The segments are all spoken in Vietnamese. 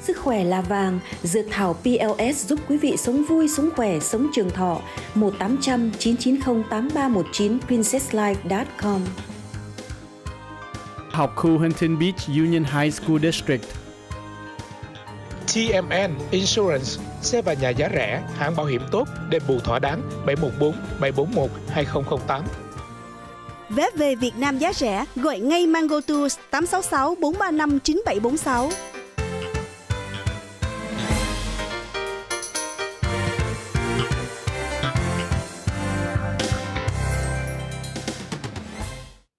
Sức khỏe là vàng, dược thảo PLS giúp quý vị sống vui, sống khỏe, sống trường thọ. 1800 990 8319 princesslife.com Học khu Huntington Beach Union High School District TMN Insurance, xe và nhà giá rẻ, hãng bảo hiểm tốt, đền bù thỏa đáng 714 741 2008. Vé về Việt Nam giá rẻ, gọi ngay Mango Tours 866 435 9746.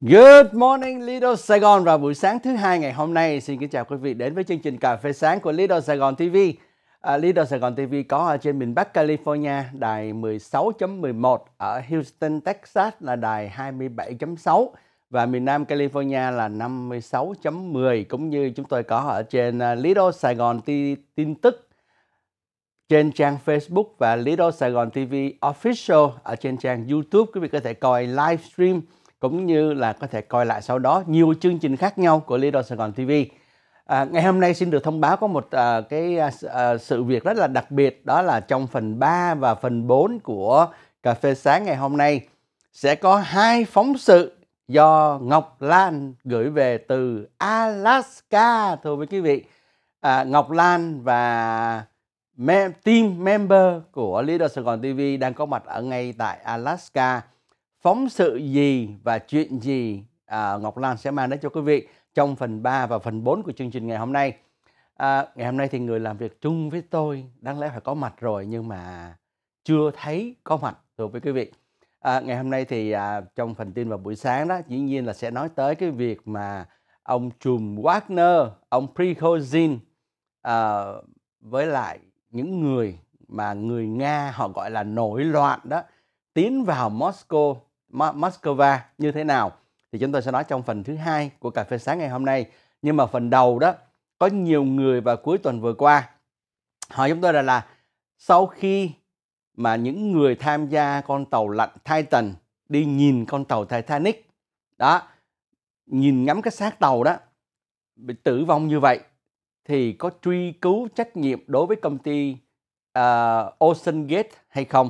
Good morning Little Sài Gòn. và buổi sáng thứ hai ngày hôm nay xin kính chào quý vị đến với chương trình cà phê sáng của Little Sài Gòn TV. À, Sài Gòn TV có ở trên miền Bắc California đài 16.11 ở Houston Texas là đài 27.6 và miền Nam California là 56.10 cũng như chúng tôi có ở trên à, Little Lido Saigon tin tức trên trang Facebook và Little Sài Gòn TV Official ở trên trang YouTube quý vị có thể coi livestream stream cũng như là có thể coi lại sau đó nhiều chương trình khác nhau của Lido Sài Gòn TV. À, ngày hôm nay xin được thông báo có một à, cái à, à sự việc rất là đặc biệt đó là trong phần 3 và phần 4 của cà phê sáng ngày hôm nay sẽ có hai phóng sự do Ngọc Lan gửi về từ Alaska thưa với quý vị. À, Ngọc Lan và mem team member của Leader Sài Gòn TV đang có mặt ở ngay tại Alaska phóng sự gì và chuyện gì à, Ngọc Lan sẽ mang đến cho quý vị trong phần 3 và phần 4 của chương trình ngày hôm nay. À, ngày hôm nay thì người làm việc chung với tôi đáng lẽ phải có mặt rồi nhưng mà chưa thấy có mặt thưa với quý vị. À, ngày hôm nay thì à, trong phần tin vào buổi sáng đó dĩ nhiên là sẽ nói tới cái việc mà ông trùm Wagner, ông Prigozhin à, với lại những người mà người Nga họ gọi là nổi loạn đó tiến vào Moscow Moscow như thế nào thì chúng tôi sẽ nói trong phần thứ hai của cà phê sáng ngày hôm nay nhưng mà phần đầu đó có nhiều người vào cuối tuần vừa qua hỏi chúng tôi là là sau khi mà những người tham gia con tàu lặn Titan đi nhìn con tàu Titanic đó nhìn ngắm cái xác tàu đó bị tử vong như vậy thì có truy cứu trách nhiệm đối với công ty uh, Ocean Gate hay không?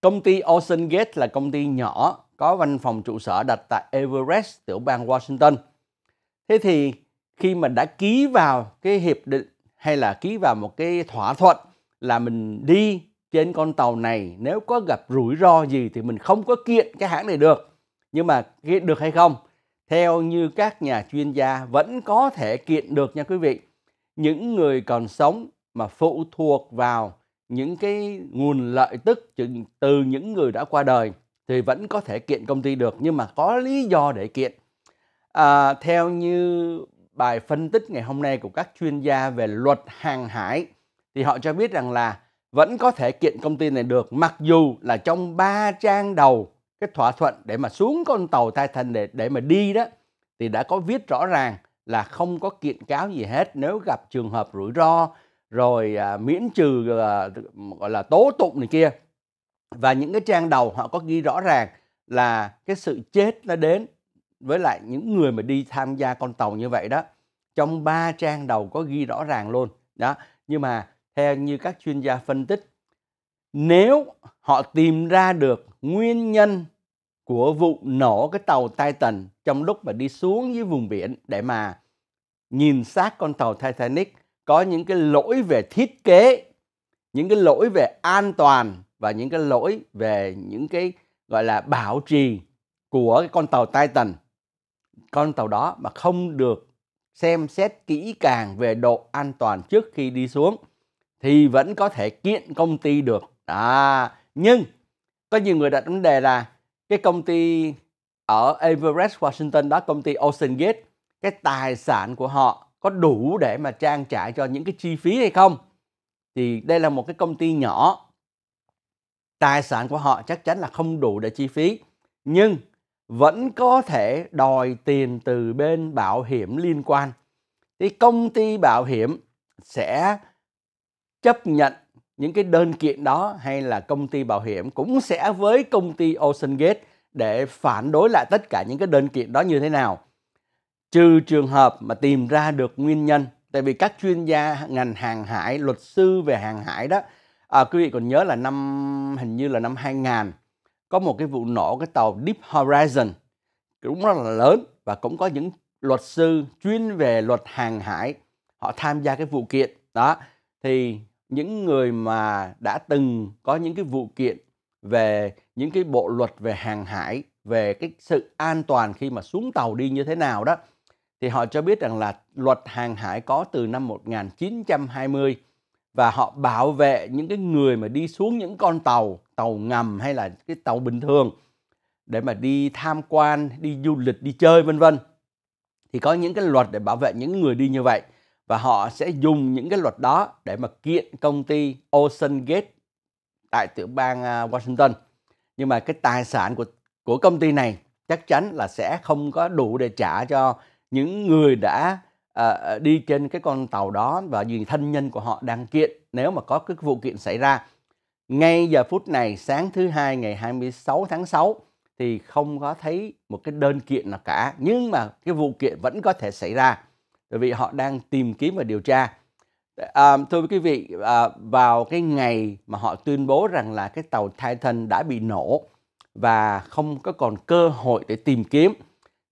Công ty Ocean Gate là công ty nhỏ có văn phòng trụ sở đặt tại Everest, tiểu bang Washington. Thế thì khi mà đã ký vào cái hiệp định hay là ký vào một cái thỏa thuận là mình đi trên con tàu này nếu có gặp rủi ro gì thì mình không có kiện cái hãng này được. Nhưng mà kiện được hay không? Theo như các nhà chuyên gia vẫn có thể kiện được nha quý vị. Những người còn sống mà phụ thuộc vào những cái nguồn lợi tức từ những người đã qua đời thì vẫn có thể kiện công ty được nhưng mà có lý do để kiện à, theo như bài phân tích ngày hôm nay của các chuyên gia về luật hàng hải thì họ cho biết rằng là vẫn có thể kiện công ty này được mặc dù là trong ba trang đầu cái thỏa thuận để mà xuống con tàu Titan để để mà đi đó thì đã có viết rõ ràng là không có kiện cáo gì hết nếu gặp trường hợp rủi ro rồi à, miễn trừ à, gọi là tố tụng này kia và những cái trang đầu họ có ghi rõ ràng là cái sự chết nó đến với lại những người mà đi tham gia con tàu như vậy đó trong ba trang đầu có ghi rõ ràng luôn đó nhưng mà theo như các chuyên gia phân tích nếu họ tìm ra được nguyên nhân của vụ nổ cái tàu Titan trong lúc mà đi xuống dưới vùng biển để mà nhìn sát con tàu Titanic có những cái lỗi về thiết kế, những cái lỗi về an toàn và những cái lỗi về những cái gọi là bảo trì của cái con tàu Titan con tàu đó mà không được xem xét kỹ càng về độ an toàn trước khi đi xuống thì vẫn có thể kiện công ty được à nhưng có nhiều người đặt vấn đề là cái công ty ở Everest Washington đó công ty Ocean Gate cái tài sản của họ có đủ để mà trang trải cho những cái chi phí hay không thì đây là một cái công ty nhỏ tài sản của họ chắc chắn là không đủ để chi phí nhưng vẫn có thể đòi tiền từ bên bảo hiểm liên quan thì công ty bảo hiểm sẽ chấp nhận những cái đơn kiện đó hay là công ty bảo hiểm cũng sẽ với công ty Ocean Gate để phản đối lại tất cả những cái đơn kiện đó như thế nào trừ trường hợp mà tìm ra được nguyên nhân tại vì các chuyên gia ngành hàng hải luật sư về hàng hải đó À, quý vị còn nhớ là năm hình như là năm 2000 có một cái vụ nổ cái tàu Deep Horizon cũng rất là lớn và cũng có những luật sư chuyên về luật hàng hải họ tham gia cái vụ kiện đó thì những người mà đã từng có những cái vụ kiện về những cái bộ luật về hàng hải về cái sự an toàn khi mà xuống tàu đi như thế nào đó thì họ cho biết rằng là luật hàng hải có từ năm 1920 và họ bảo vệ những cái người mà đi xuống những con tàu tàu ngầm hay là cái tàu bình thường để mà đi tham quan đi du lịch đi chơi vân vân thì có những cái luật để bảo vệ những người đi như vậy và họ sẽ dùng những cái luật đó để mà kiện công ty Ocean Gate tại tiểu bang à, Washington nhưng mà cái tài sản của của công ty này chắc chắn là sẽ không có đủ để trả cho những người đã à, đi trên cái con tàu đó và vì thân nhân của họ đang kiện nếu mà có cái vụ kiện xảy ra. Ngay giờ phút này sáng thứ hai ngày 26 tháng 6 thì không có thấy một cái đơn kiện nào cả nhưng mà cái vụ kiện vẫn có thể xảy ra bởi vì họ đang tìm kiếm và điều tra. À, thưa quý vị, à, vào cái ngày mà họ tuyên bố rằng là cái tàu Titan đã bị nổ và không có còn cơ hội để tìm kiếm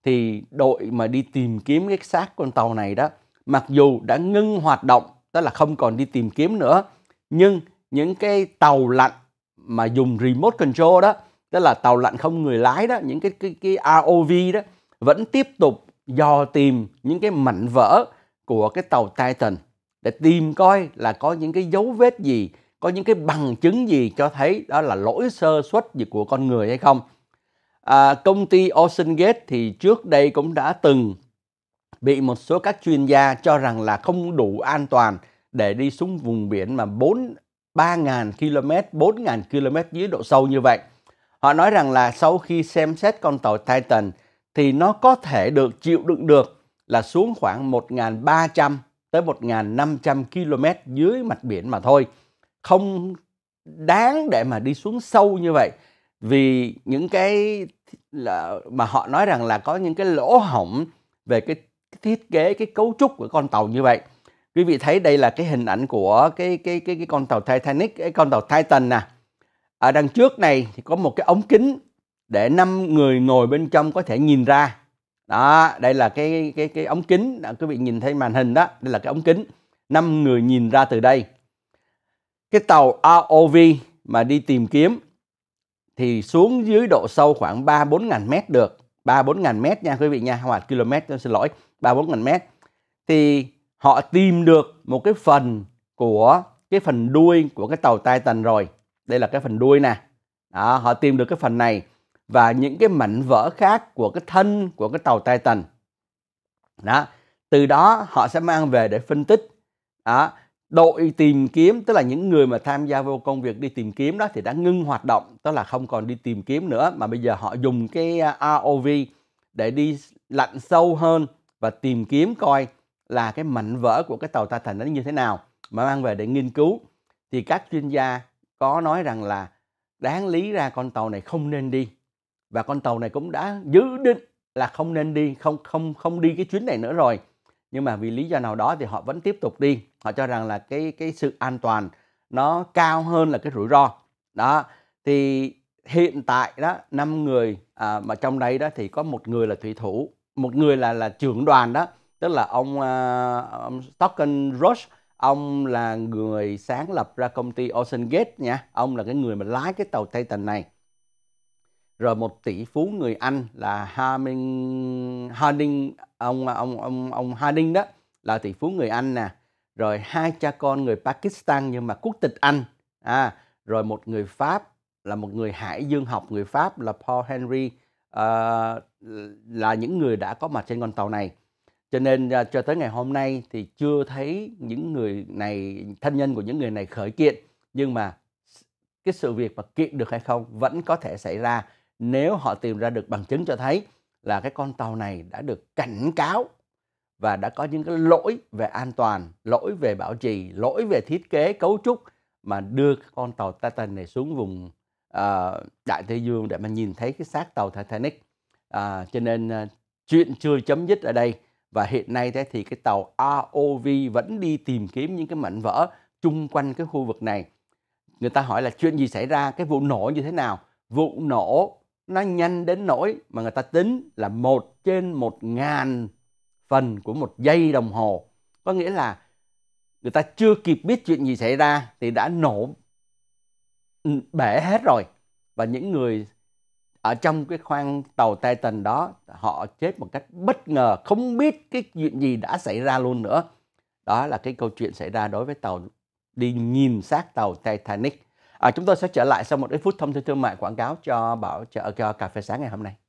thì đội mà đi tìm kiếm cái xác con tàu này đó mặc dù đã ngưng hoạt động tức là không còn đi tìm kiếm nữa nhưng những cái tàu lặn mà dùng remote control đó tức là tàu lặn không người lái đó những cái cái cái ROV đó vẫn tiếp tục dò tìm những cái mảnh vỡ của cái tàu Titan để tìm coi là có những cái dấu vết gì, có những cái bằng chứng gì cho thấy đó là lỗi sơ suất gì của con người hay không à, công ty OceanGate thì trước đây cũng đã từng bị một số các chuyên gia cho rằng là không đủ an toàn để đi xuống vùng biển mà 4 3.000 km, 4.000 km dưới độ sâu như vậy. Họ nói rằng là sau khi xem xét con tàu Titan thì nó có thể được chịu đựng được là xuống khoảng 1.300 tới 1.500 km dưới mặt biển mà thôi. Không đáng để mà đi xuống sâu như vậy vì những cái là mà họ nói rằng là có những cái lỗ hổng về cái, cái thiết kế cái cấu trúc của con tàu như vậy quý vị thấy đây là cái hình ảnh của cái cái cái, cái con tàu Titanic cái con tàu Titan nè ở đằng trước này thì có một cái ống kính để năm người ngồi bên trong có thể nhìn ra đó đây là cái cái cái ống kính đó, quý vị nhìn thấy màn hình đó đây là cái ống kính năm người nhìn ra từ đây cái tàu ROV mà đi tìm kiếm thì xuống dưới độ sâu khoảng 3 4 ngàn mét được. 3 4 ngàn mét nha quý vị nha, hoặc km tôi xin lỗi, 3 4 ngàn mét. Thì họ tìm được một cái phần của cái phần đuôi của cái tàu Titan rồi. Đây là cái phần đuôi nè. Đó, họ tìm được cái phần này và những cái mảnh vỡ khác của cái thân của cái tàu Titan. Đó, từ đó họ sẽ mang về để phân tích. Đó, đội tìm kiếm tức là những người mà tham gia vô công việc đi tìm kiếm đó thì đã ngưng hoạt động tức là không còn đi tìm kiếm nữa mà bây giờ họ dùng cái ROV à, để đi lặn sâu hơn và tìm kiếm coi là cái mạnh vỡ của cái tàu Titan nó như thế nào mà mang về để nghiên cứu thì các chuyên gia có nói rằng là đáng lý ra con tàu này không nên đi và con tàu này cũng đã dự định là không nên đi không không không đi cái chuyến này nữa rồi nhưng mà vì lý do nào đó thì họ vẫn tiếp tục đi họ cho rằng là cái cái sự an toàn nó cao hơn là cái rủi ro đó thì hiện tại đó năm người à, mà trong đấy đó thì có một người là thủy thủ một người là là trưởng đoàn đó tức là ông, à, ông Stockton Rush ông là người sáng lập ra công ty Ocean Gate nha ông là cái người mà lái cái tàu Titan này rồi một tỷ phú người Anh là Harding, Harding ông ông ông ông Harding đó là tỷ phú người Anh nè rồi hai cha con người Pakistan nhưng mà quốc tịch Anh à rồi một người Pháp là một người hải dương học người Pháp là Paul Henry uh, là những người đã có mặt trên con tàu này cho nên uh, cho tới ngày hôm nay thì chưa thấy những người này thân nhân của những người này khởi kiện nhưng mà cái sự việc mà kiện được hay không vẫn có thể xảy ra nếu họ tìm ra được bằng chứng cho thấy là cái con tàu này đã được cảnh cáo và đã có những cái lỗi về an toàn, lỗi về bảo trì, lỗi về thiết kế cấu trúc mà đưa con tàu Titan này xuống vùng uh, Đại Tây Dương để mà nhìn thấy cái xác tàu Titanic. À, cho nên uh, chuyện chưa chấm dứt ở đây và hiện nay thế thì cái tàu ROV vẫn đi tìm kiếm những cái mảnh vỡ chung quanh cái khu vực này. Người ta hỏi là chuyện gì xảy ra, cái vụ nổ như thế nào? Vụ nổ nó nhanh đến nỗi mà người ta tính là một trên một ngàn phần của một giây đồng hồ có nghĩa là người ta chưa kịp biết chuyện gì xảy ra thì đã nổ bể hết rồi và những người ở trong cái khoang tàu Titan đó họ chết một cách bất ngờ không biết cái chuyện gì đã xảy ra luôn nữa đó là cái câu chuyện xảy ra đối với tàu đi nhìn sát tàu Titanic À, chúng tôi sẽ trở lại sau một ít phút thông tin thương mại quảng cáo cho bảo trợ cho cà phê sáng ngày hôm nay.